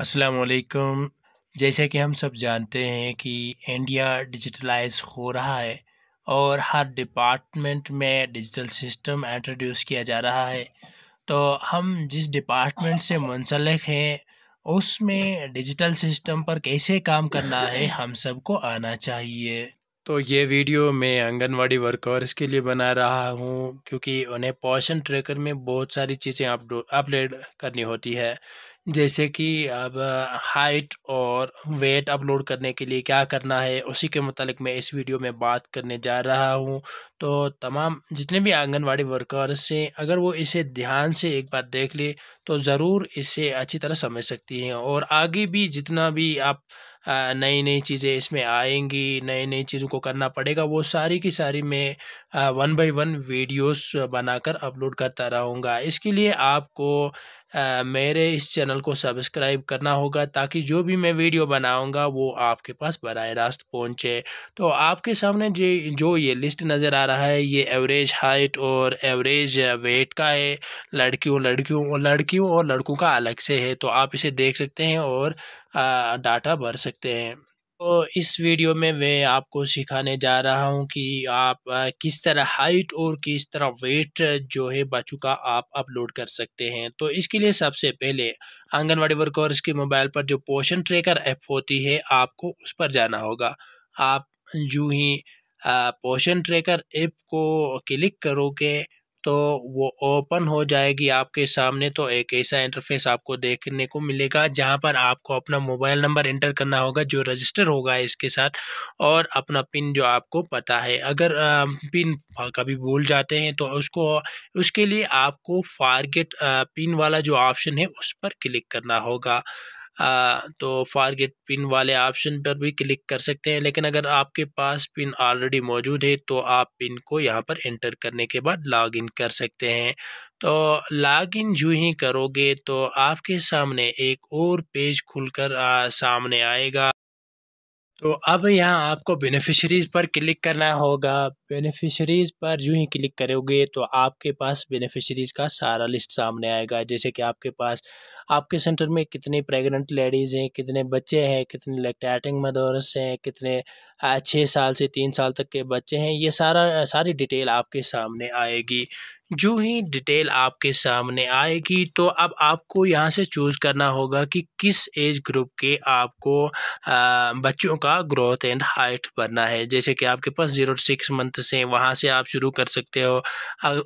अस्सलाम जैसे कि हम सब जानते हैं कि इंडिया डिजिटलाइज हो रहा है और हर डिपार्टमेंट में डिजिटल सिस्टम इंट्रोड्यूस किया जा रहा है तो हम जिस डिपार्टमेंट से मुंसलिक हैं उसमें डिजिटल सिस्टम पर कैसे काम करना है हम सबको आना चाहिए तो ये वीडियो मैं आंगनवाड़ी वर्कर्स के लिए बना रहा हूँ क्योंकि उन्हें पोषण ट्रैकर में बहुत सारी चीज़ें अपडो अपलोड करनी होती है जैसे कि अब हाइट और वेट अपलोड करने के लिए क्या करना है उसी के मतलब मैं इस वीडियो में बात करने जा रहा हूं तो तमाम जितने भी आंगनवाड़ी वर्कर्स हैं अगर वो इसे ध्यान से एक बार देख ले तो ज़रूर इसे अच्छी तरह समझ सकती हैं और आगे भी जितना भी आप नई नई चीज़ें इसमें आएंगी नई नई चीज़ों को करना पड़ेगा वो सारी की सारी मैं वन बाय वन वीडियोस बनाकर अपलोड करता रहूँगा इसके लिए आपको आ, मेरे इस चैनल को सब्सक्राइब करना होगा ताकि जो भी मैं वीडियो बनाऊँगा वो आपके पास बर रास्त पहुँचे तो आपके सामने जो जो ये लिस्ट नज़र आ रहा है ये एवरेज हाइट और एवरेज वेट का है लड़कियों लड़कियों लड़की लड़कियों और लड़कों का अलग से है तो आप इसे देख सकते हैं और डाटा भर सकते हैं तो इस वीडियो में मैं आपको सिखाने जा रहा हूं कि आप किस तरह हाइट और किस तरह वेट जो है बच्चों का आप अपलोड कर सकते हैं तो इसके लिए सबसे पहले आंगनवाड़ी वर्कर्स के मोबाइल पर जो पोषण ट्रेकर ऐप होती है आपको उस पर जाना होगा आप जो ही पोषण ट्रेकर ऐप को क्लिक करोगे तो वो ओपन हो जाएगी आपके सामने तो एक ऐसा इंटरफेस आपको देखने को मिलेगा जहां पर आपको अपना मोबाइल नंबर एंटर करना होगा जो रजिस्टर होगा इसके साथ और अपना पिन जो आपको पता है अगर पिन कभी भूल जाते हैं तो उसको उसके लिए आपको फारगेट पिन वाला जो ऑप्शन है उस पर क्लिक करना होगा आ, तो फारगेट पिन वाले ऑप्शन पर भी क्लिक कर सकते हैं लेकिन अगर आपके पास पिन ऑलरेडी मौजूद है तो आप पिन को यहाँ पर एंटर करने के बाद लॉगिन कर सकते हैं तो लॉगिन जो ही करोगे तो आपके सामने एक और पेज खुलकर सामने आएगा तो अब यहाँ आपको बेनिफिशरीज़ पर क्लिक करना होगा बेनिफिशरीज़ पर जो ही क्लिक करोगे तो आपके पास बेनिफिशरीज़ का सारा लिस्ट सामने आएगा जैसे कि आपके पास आपके सेंटर में कितने प्रेग्नेंट लेडीज़ हैं कितने बच्चे हैं कितने लैक्टैटिंग मदरस हैं कितने छः साल से तीन साल तक के बच्चे हैं ये सारा सारी डिटेल आपके सामने आएगी जो ही डिटेल आपके सामने आएगी तो अब आपको यहाँ से चूज़ करना होगा कि किस एज ग्रुप के आपको आ, बच्चों का ग्रोथ एंड हाइट भरना है जैसे कि आपके पास ज़ीरो सिक्स मंथ से वहाँ से आप शुरू कर सकते हो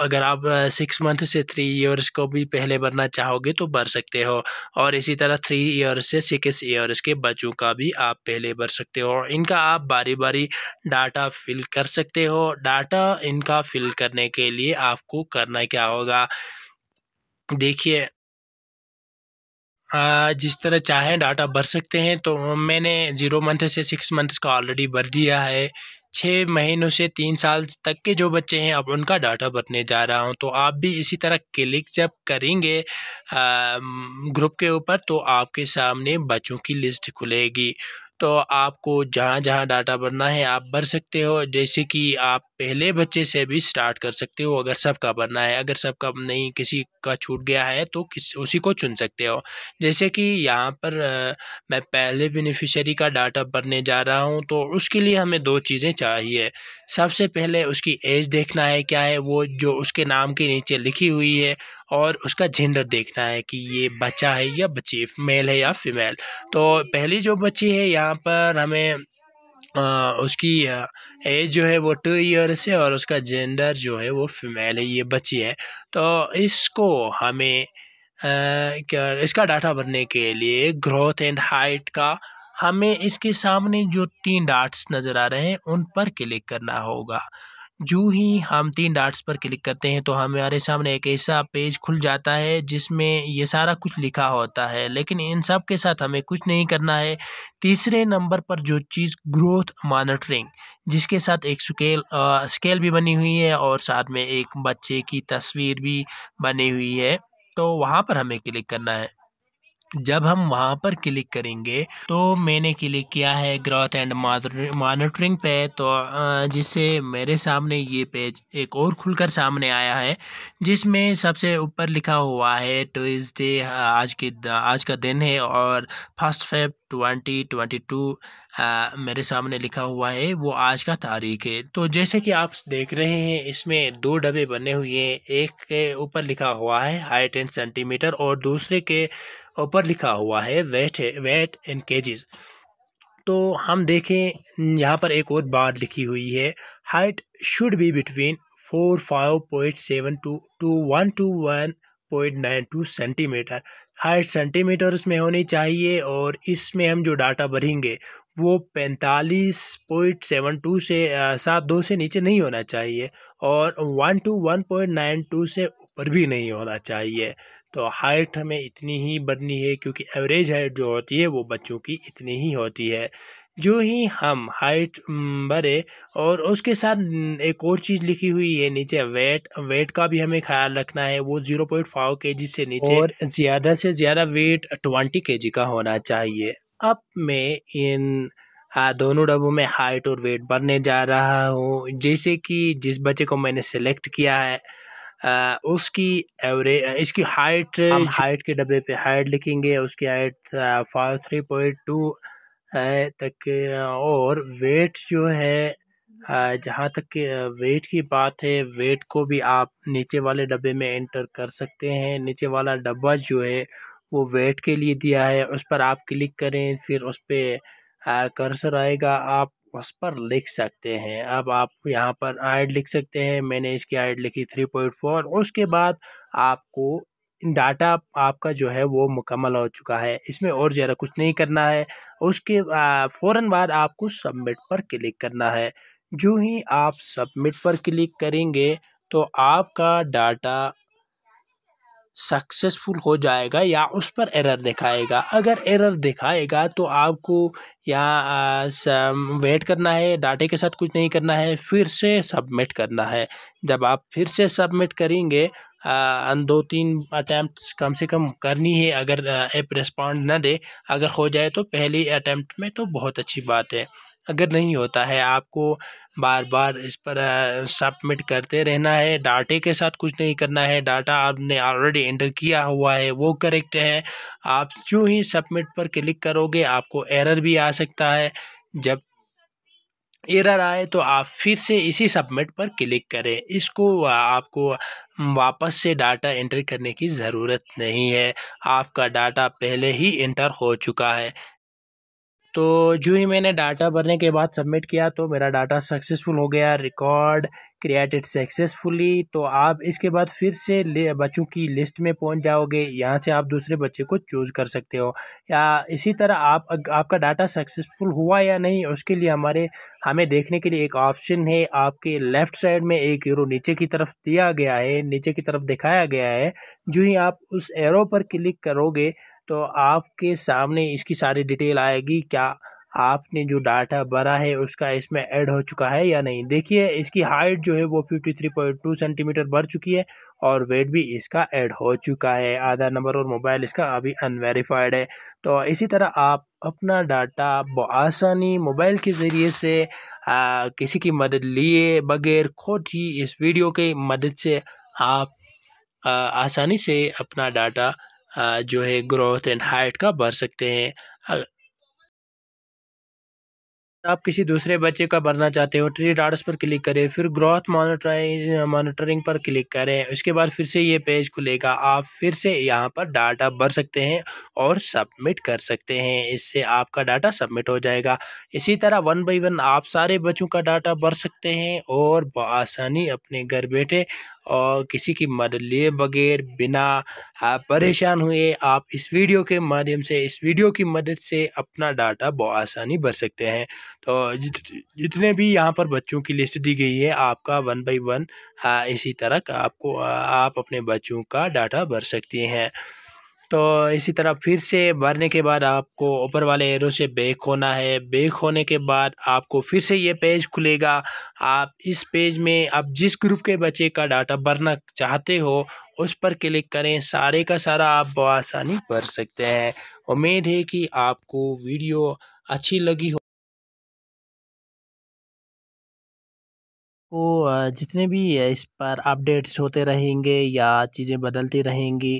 अगर आप सिक्स मंथ से थ्री ईयर्स को भी पहले भरना चाहोगे तो भर सकते हो और इसी तरह थ्री ईयर्स से सिक्स ईयर्स के बच्चों का भी आप पहले भर सकते हो इनका आप बारी बारी डाटा फिल कर सकते हो डाटा इनका फिल करने के लिए आपको करना क्या होगा देखिए जिस तरह चाहें डाटा भर सकते हैं तो मैंने ज़ीरो मंथ से सिक्स मंथ्स का ऑलरेडी भर दिया है छः महीनों से तीन साल तक के जो बच्चे हैं अब उनका डाटा भरने जा रहा हूं तो आप भी इसी तरह क्लिक जब करेंगे ग्रुप के ऊपर तो आपके सामने बच्चों की लिस्ट खुलेगी तो आपको जहाँ जहाँ डाटा भरना है आप भर सकते हो जैसे कि आप पहले बच्चे से भी स्टार्ट कर सकते हो अगर सबका भरना है अगर सबका नहीं किसी का छूट गया है तो किस उसी को चुन सकते हो जैसे कि यहाँ पर आ, मैं पहले बेनिफिशियरी का डाटा भरने जा रहा हूँ तो उसके लिए हमें दो चीज़ें चाहिए सबसे पहले उसकी एज देखना है क्या है वो जो उसके नाम के नीचे लिखी हुई है और उसका जेंडर देखना है कि ये बच्चा है या बच्ची मेल है या फीमेल तो पहली जो बच्ची है यहाँ पर हमें आ, उसकी एज जो है वो टू ईयर्स है और उसका जेंडर जो है वो फीमेल है ये बच्ची है तो इसको हमें क्या इसका डाटा भरने के लिए ग्रोथ एंड हाइट का हमें इसके सामने जो तीन डाट्स नज़र आ रहे हैं उन पर क्लिक करना होगा जो ही हम तीन डार्ट्स पर क्लिक करते हैं तो हमारे सामने एक ऐसा पेज खुल जाता है जिसमें ये सारा कुछ लिखा होता है लेकिन इन सब के साथ हमें कुछ नहीं करना है तीसरे नंबर पर जो चीज़ ग्रोथ मॉनिटरिंग जिसके साथ एक स्केल आ, स्केल भी बनी हुई है और साथ में एक बच्चे की तस्वीर भी बनी हुई है तो वहाँ पर हमें क्लिक करना है जब हम वहाँ पर क्लिक करेंगे तो मैंने क्लिक किया है ग्रोथ एंड मॉनिटरिंग पे तो जिससे मेरे सामने ये पेज एक और खुलकर सामने आया है जिसमें सबसे ऊपर लिखा हुआ है ट्यूजडे आज के आज का दिन है और first Feb twenty twenty two मेरे सामने लिखा हुआ है वो आज का तारीख है तो जैसे कि आप देख रहे हैं इसमें दो डब्बे बने हुए हैं एक के ऊपर लिखा हुआ है हाइट एंड सेंटीमीटर और दूसरे के ऊपर लिखा हुआ है वेट वेट एंड केजेस तो हम देखें यहाँ पर एक और बात लिखी हुई है height should be between four five point seven two to one two one point nine two centimetre height centimetres में होनी चाहिए और इसमें हम जो डाटा भरेंगे वो पैंतालीस पॉइंट सेवन टू से सात दो से नीचे नहीं होना चाहिए और one two one point nine two से ऊपर भी नहीं होना चाहिए तो हाइट हमें इतनी ही बननी है क्योंकि एवरेज हाइट जो होती है वो बच्चों की इतनी ही होती है जो ही हम हाइट बढ़े और उसके साथ एक और चीज़ लिखी हुई है नीचे वेट वेट का भी हमें ख्याल रखना है वो जीरो पॉइंट फाइव के जी से नीचे और ज़्यादा से ज़्यादा वेट ट्वेंटी के जी का होना चाहिए अब मैं इन हाँ दोनों डब्बों में हाइट और वेट बढ़ने जा रहा हूँ जैसे कि जिस बच्चे को मैंने सेलेक्ट किया है आ, उसकी एवरेज इसकी हाइट हाइट के डब्बे पे हाइट लिखेंगे उसकी height five three point two है तक और वेट जो है जहाँ तक कि वेट की बात है वेट को भी आप नीचे वाले डब्बे में एंटर कर सकते हैं नीचे वाला डब्बा जो है वो वेट के लिए दिया है उस पर आप क्लिक करें फिर उस पर कर्सर आएगा आप उस पर लिख सकते हैं अब आप यहाँ पर ऐड लिख सकते हैं मैंने इसकी ऐड लिखी थ्री पॉइंट फोर उसके बाद आपको डाटा आपका जो है वो मुकम्मल हो चुका है इसमें और ज़्यादा कुछ नहीं करना है उसके फ़ौर बाद आपको सबमिट पर क्लिक करना है जो ही आप सबमिट पर क्लिक करेंगे तो आपका डाटा सक्सेसफुल हो जाएगा या उस पर एरर दिखाएगा अगर एरर दिखाएगा तो आपको यहाँ वेट करना है डाटे के साथ कुछ नहीं करना है फिर से सबमिट करना है जब आप फिर से सबमिट करेंगे आ, दो तीन अटैम्प्ट कम से कम करनी है अगर ऐप रिस्पॉन्ड ना दे अगर हो जाए तो पहली अटैम्प्ट में तो बहुत अच्छी बात है अगर नहीं होता है आपको बार बार इस पर सबमिट करते रहना है डाटे के साथ कुछ नहीं करना है डाटा आपने ऑलरेडी एंटर किया हुआ है वो करेक्ट है आप जो ही सबमिट पर क्लिक करोगे आपको एरर भी आ सकता है जब एरर आए तो आप फिर से इसी सबमिट पर क्लिक करें इसको आपको वापस से डाटा एंटर करने की ज़रूरत नहीं है आपका डाटा पहले ही एंटर हो चुका है तो जो ही मैंने डाटा भरने के बाद सबमिट किया तो मेरा डाटा सक्सेसफुल हो गया रिकॉर्ड क्रिएटेड सक्सेसफुली तो आप इसके बाद फिर से बच्चों की लिस्ट में पहुंच जाओगे यहाँ से आप दूसरे बच्चे को चूज़ कर सकते हो या इसी तरह आप आपका डाटा सक्सेसफुल हुआ या नहीं उसके लिए हमारे हमें देखने के लिए एक ऑप्शन है आपके लेफ़्ट साइड में एक एरो नीचे की तरफ दिया गया है नीचे की तरफ दिखाया गया है जो ही आप उस एरो पर क्लिक करोगे तो आपके सामने इसकी सारी डिटेल आएगी क्या आपने जो डाटा भरा है उसका इसमें ऐड हो चुका है या नहीं देखिए इसकी हाइट जो है वो 53.2 सेंटीमीटर बढ़ चुकी है और वेट भी इसका ऐड हो चुका है आधार नंबर और मोबाइल इसका अभी अनवेरीफाइड है तो इसी तरह आप अपना डाटा आसानी मोबाइल के ज़रिए से आ, किसी की मदद लिए बगैर खुद ही इस वीडियो के मदद से आप आ, आसानी से अपना डाटा जो है ग्रोथ एंड हाइट का भर सकते हैं आप किसी दूसरे बच्चे का भरना चाहते हो ट्री डार्ट्स पर क्लिक करें फिर ग्रोथ मॉनिटरिंग मॉनिटरिंग पर क्लिक करें उसके बाद फिर से ये पेज खुलेगा आप फिर से यहाँ पर डाटा भर सकते हैं और सबमिट कर सकते हैं इससे आपका डाटा सबमिट हो जाएगा इसी तरह वन बाई वन आप सारे बच्चों का डाटा भर सकते हैं और आसानी अपने घर बैठे और किसी की मदद लिए बगैर बिना परेशान हुए आप इस वीडियो के माध्यम से इस वीडियो की मदद से अपना डाटा आसानी भर सकते हैं तो जित, जितने भी यहाँ पर बच्चों की लिस्ट दी गई है आपका वन बाई वन इसी तरह आपको आप अपने बच्चों का डाटा भर सकती हैं तो इसी तरह फिर से भरने के बाद आपको ऊपर वाले एरो से बेक होना है बेक होने के बाद आपको फिर से ये पेज खुलेगा आप इस पेज में आप जिस ग्रुप के बच्चे का डाटा भरना चाहते हो उस पर क्लिक करें सारे का सारा आप आसानी भर सकते हैं उम्मीद है कि आपको वीडियो अच्छी लगी हो को तो, जितने भी इस पर अपडेट्स होते रहेंगे या चीज़ें बदलती रहेंगी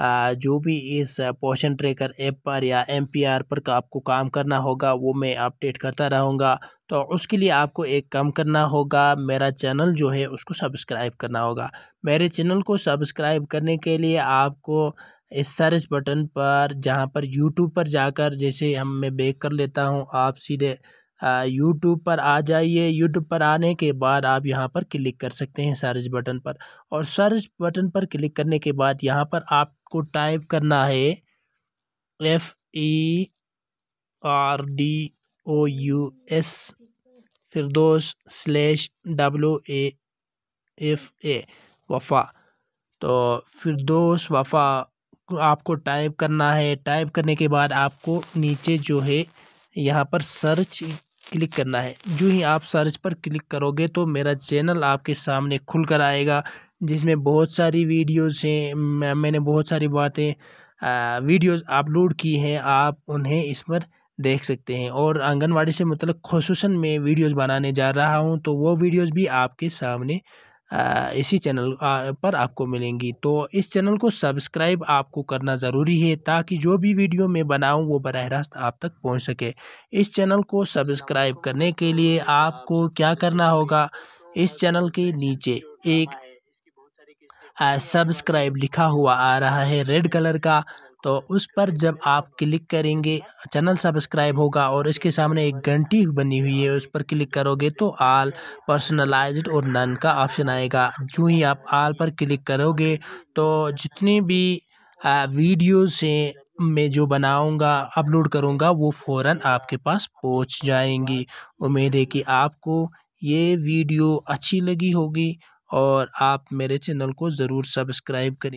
जो भी इस पोशन ट्रेकर ऐप पर या एम पर का आपको काम करना होगा वो मैं अपडेट करता रहूँगा तो उसके लिए आपको एक काम करना होगा मेरा चैनल जो है उसको सब्सक्राइब करना होगा मेरे चैनल को सब्सक्राइब करने के लिए आपको इस सर्च बटन पर जहाँ पर यूट्यूब पर जाकर जैसे हम मैं बेक कर लेता हूँ आप सीधे यूट्यूब पर आ जाइए यूट्यूब पर आने के बाद आप यहाँ पर क्लिक कर सकते हैं सर्च बटन पर और सर्च बटन पर क्लिक करने के बाद यहाँ पर आप को टाइप करना है F E R D O U S दोस्त slash W A F A वफ़ा तो दोस्त वफ़ा आपको टाइप करना है टाइप करने के बाद आपको नीचे जो है यहाँ पर सर्च क्लिक करना है जो ही आप सर्च पर क्लिक करोगे तो मेरा चैनल आपके सामने खुल कर आएगा जिसमें बहुत सारी वीडियोस हैं मैंने बहुत सारी बातें वीडियोस अपलोड की हैं आप उन्हें इस पर देख सकते हैं और आंगनवाड़ी से मतलब खसूस में वीडियोस बनाने जा रहा हूं तो वो वीडियोस भी आपके सामने इसी चैनल पर आपको मिलेंगी तो इस चैनल को सब्सक्राइब आपको करना ज़रूरी है ताकि जो भी वीडियो मैं बनाऊं वो बरह रास्त आप तक पहुंच सके इस चैनल को सब्सक्राइब करने के लिए आपको क्या करना होगा इस चैनल के नीचे एक सब्सक्राइब लिखा हुआ आ रहा है रेड कलर का तो उस पर जब आप क्लिक करेंगे चैनल सब्सक्राइब होगा और इसके सामने एक घंटी बनी हुई है उस पर क्लिक करोगे तो आल पर्सनलाइज्ड और नन का ऑप्शन आएगा जो ही आप आल पर क्लिक करोगे तो जितनी भी वीडियो से मैं जो बनाऊंगा अपलोड करूंगा वो फ़ौर आपके पास पहुंच जाएंगी उम्मीद है कि आपको ये वीडियो अच्छी लगी होगी और आप मेरे चैनल को ज़रूर सब्सक्राइब करें